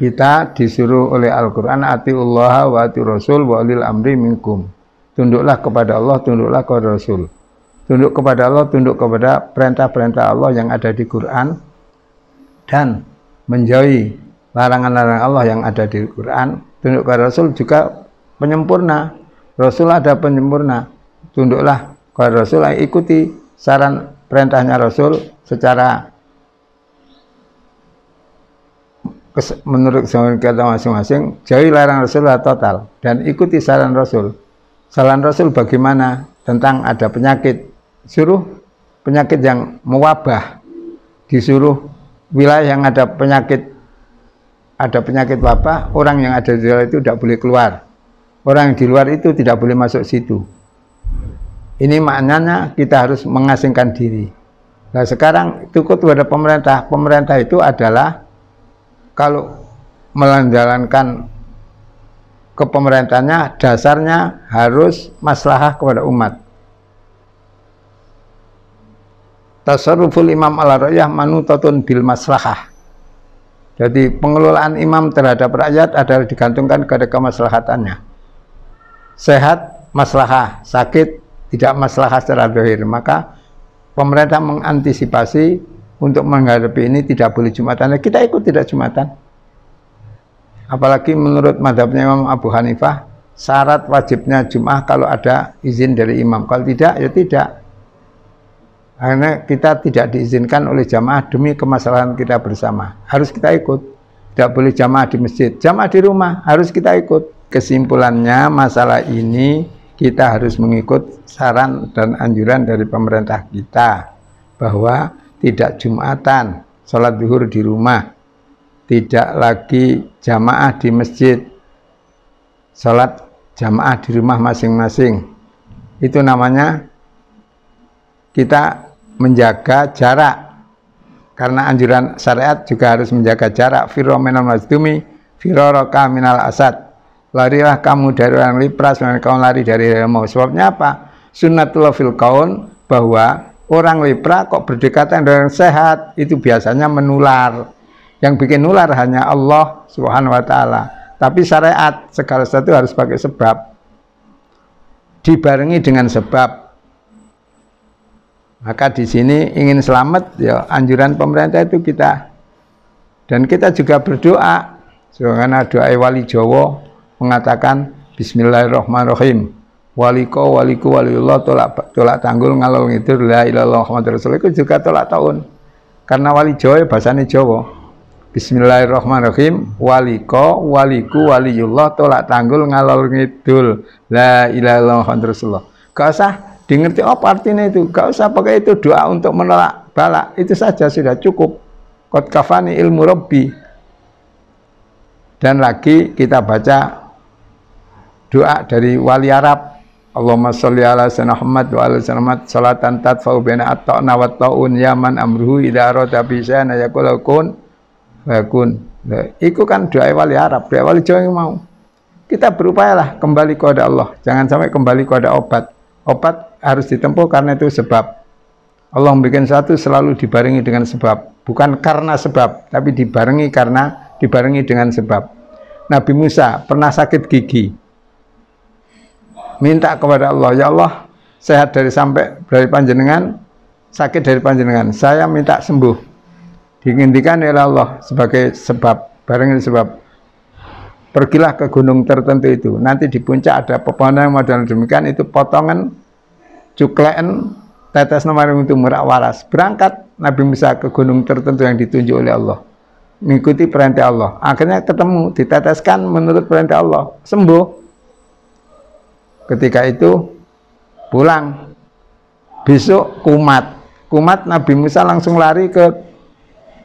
kita disuruh oleh Al-Quran atiullah wa ati rasul wa ulil amri minkum tunduklah kepada Allah tunduklah kepada Rasul tunduk kepada Allah tunduk kepada perintah-perintah Allah yang ada di Quran dan menjauhi larangan-larangan Allah yang ada di Quran tunduk kepada Rasul juga penyempurna Rasul ada penyempurna tunduklah kepada Rasul ikuti saran perintahnya Rasul secara menurut kata masing-masing jauhi larang Rasulullah total dan ikuti saran Rasul saran Rasul bagaimana tentang ada penyakit suruh penyakit yang mewabah disuruh wilayah yang ada penyakit ada penyakit wabah orang yang ada di luar itu tidak boleh keluar orang yang di luar itu tidak boleh masuk situ ini maknanya kita harus mengasingkan diri nah sekarang cukup kepada pemerintah pemerintah itu adalah kalau melanjalankan kepemerintahannya dasarnya harus maslahah kepada umat. Tasarruful imam ala rakyat manutatun bil maslahah. Jadi pengelolaan imam terhadap rakyat adalah digantungkan kepada kemaslahatannya. Sehat, maslahah. Sakit, tidak maslahah secara dohir. Maka pemerintah mengantisipasi untuk menghadapi ini tidak boleh Jumatan. Nah, kita ikut tidak Jumatan. Apalagi menurut madhabnya Imam Abu Hanifah, syarat wajibnya Jum'ah kalau ada izin dari imam. Kalau tidak, ya tidak. Karena kita tidak diizinkan oleh jamaah demi kemaslahan kita bersama. Harus kita ikut. Tidak boleh jamaah di masjid. Jamaah di rumah, harus kita ikut. Kesimpulannya, masalah ini kita harus mengikut saran dan anjuran dari pemerintah kita bahwa tidak Jumatan, sholat duhur di rumah, tidak lagi jamaah di masjid, sholat jamaah di rumah masing-masing. Itu namanya kita menjaga jarak. Karena anjuran syariat juga harus menjaga jarak. Firro minal mazdumi, firro roka minal asad. Larilah kamu dari orang lipras, kamu lari dari mau. Sebabnya apa? Sunnatullah fil kaun bahwa orang lepra kok berdekatan dengan sehat itu biasanya menular yang bikin nular hanya Allah subhanahu wa ta'ala tapi syariat segala sesuatu harus pakai sebab dibarengi dengan sebab maka di sini ingin selamat ya anjuran pemerintah itu kita dan kita juga berdoa sebagaimana doa wali Jawa mengatakan Bismillahirrahmanirrahim waliko waliku waliullah tolak tolak tanggul ngalor ngidur la ilallah Muhammad Rasulullah itu juga tolak tahun karena wali Jawa ya bahasanya Jawa Bismillahirrahmanirrahim waliko waliku waliullah tolak tanggul ngalor ngidul la ilallah Muhammad Rasulullah gak usah dengerti apa artinya itu gak usah pakai itu doa untuk menolak balak itu saja sudah cukup kot kafani ilmu Robbi dan lagi kita baca doa dari wali Arab Allahumma sholli ala sayyidina Muhammad wa ala sayyidina Muhammad salatan tadfa'u baina at-ta'na wa ta'un yaman amruhu idza arada bi syana yaqul kun fakun. Nah, itu kan doa wali ya Arab, doa wali Jawa yang mau. Kita berupayalah kembali kepada Allah, jangan sampai kembali kepada obat. Obat harus ditempuh karena itu sebab. Allah bikin satu selalu dibarengi dengan sebab, bukan karena sebab, tapi dibarengi karena dibarengi dengan sebab. Nabi Musa pernah sakit gigi, minta kepada Allah, ya Allah, sehat dari sampai dari panjenengan, sakit dari panjenengan. Saya minta sembuh. Diinginkan oleh Allah sebagai sebab, barengan sebab. Pergilah ke gunung tertentu itu. Nanti di puncak ada pepohonan model demikian itu potongan cuklen tetes nomor untuk merak waras. Berangkat Nabi Musa ke gunung tertentu yang ditunjuk oleh Allah. Mengikuti perintah Allah. Akhirnya ketemu, diteteskan menurut perintah Allah. Sembuh ketika itu pulang besok kumat kumat Nabi Musa langsung lari ke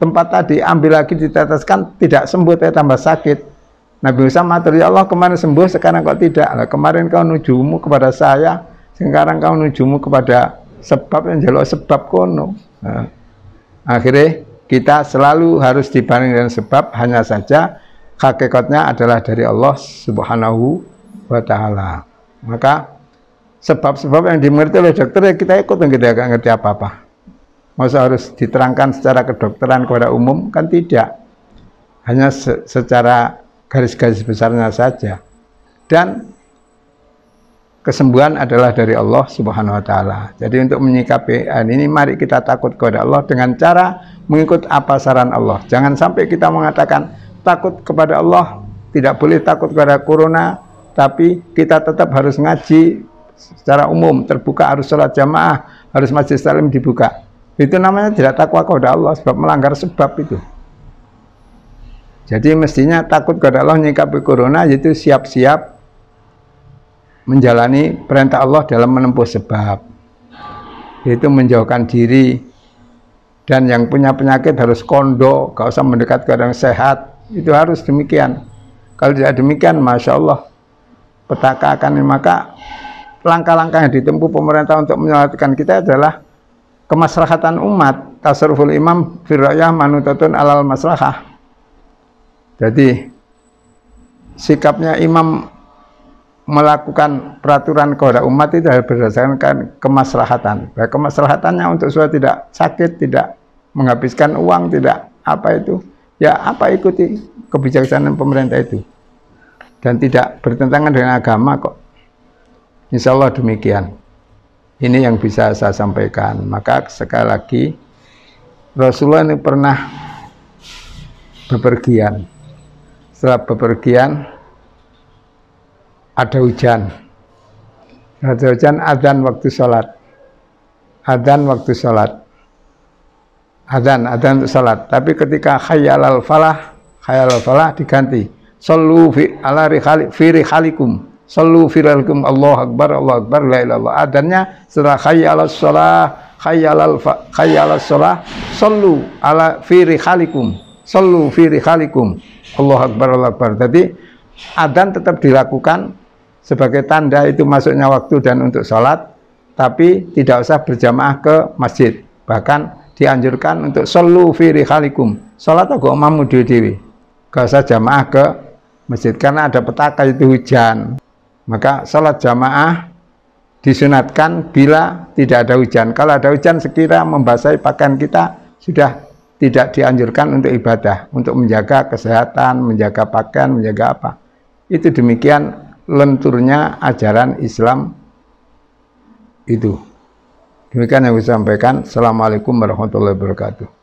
tempat tadi ambil lagi diteteskan tidak sembuh tapi tambah sakit Nabi Musa matur ya Allah kemarin sembuh sekarang kok tidak lah kemarin kau nujumu kepada saya sekarang kau nujumu kepada sebab yang jelas sebab kono nah, akhirnya kita selalu harus dibanding dengan sebab hanya saja hakikatnya adalah dari Allah subhanahu wa ta'ala maka sebab-sebab yang dimengerti oleh dokter ya kita ikut yang kita ngerti apa-apa. Masa harus diterangkan secara kedokteran kepada umum kan tidak. Hanya se secara garis-garis besarnya saja. Dan kesembuhan adalah dari Allah Subhanahu wa taala. Jadi untuk menyikapi ini mari kita takut kepada Allah dengan cara mengikut apa saran Allah. Jangan sampai kita mengatakan takut kepada Allah, tidak boleh takut kepada corona, tapi kita tetap harus ngaji secara umum, terbuka harus sholat jamaah, harus majlis salim dibuka. Itu namanya tidak takwa kepada Allah sebab melanggar sebab itu. Jadi mestinya takut kepada Allah menyikapi corona itu siap-siap menjalani perintah Allah dalam menempuh sebab itu menjauhkan diri dan yang punya penyakit harus kondo gak usah mendekat ke orang sehat itu harus demikian kalau tidak demikian Masya Allah petaka akan ini maka langkah-langkah yang ditempuh pemerintah untuk menyelamatkan kita adalah kemaslahatan umat tasarruful imam firayah manutatun alal maslahah jadi sikapnya imam melakukan peraturan kepada umat itu harus berdasarkan kan kemaslahatan. Baik nah, kemaslahatannya untuk supaya tidak sakit, tidak menghabiskan uang, tidak apa itu. Ya apa ikuti kebijaksanaan pemerintah itu dan tidak bertentangan dengan agama kok. Insya Allah demikian. Ini yang bisa saya sampaikan. Maka sekali lagi Rasulullah ini pernah bepergian. Setelah bepergian ada hujan. Ada hujan adzan waktu sholat. Adzan waktu sholat. Adzan, adzan untuk sholat. Tapi ketika khayal al-falah, khayal al-falah diganti sallu fi ala rikhali fi rikhalikum sallu fi rikhalikum Allah akbar Allah akbar la ilaha Allah. adanya setelah hayya ala sholah, hayya ala hayya ala sholah, sallu ala fi rikhalikum sallu fi rikhalikum Allah akbar Allah akbar jadi adan tetap dilakukan sebagai tanda itu masuknya waktu dan untuk sholat tapi tidak usah berjamaah ke masjid bahkan dianjurkan untuk sallu fi rikhalikum sholat aku omamu dewi-dewi gak usah jamaah ke masjid karena ada petaka itu hujan. Maka sholat jamaah disunatkan bila tidak ada hujan. Kalau ada hujan sekira membasahi pakaian kita sudah tidak dianjurkan untuk ibadah, untuk menjaga kesehatan, menjaga pakaian, menjaga apa. Itu demikian lenturnya ajaran Islam itu. Demikian yang saya sampaikan. Assalamualaikum warahmatullahi wabarakatuh.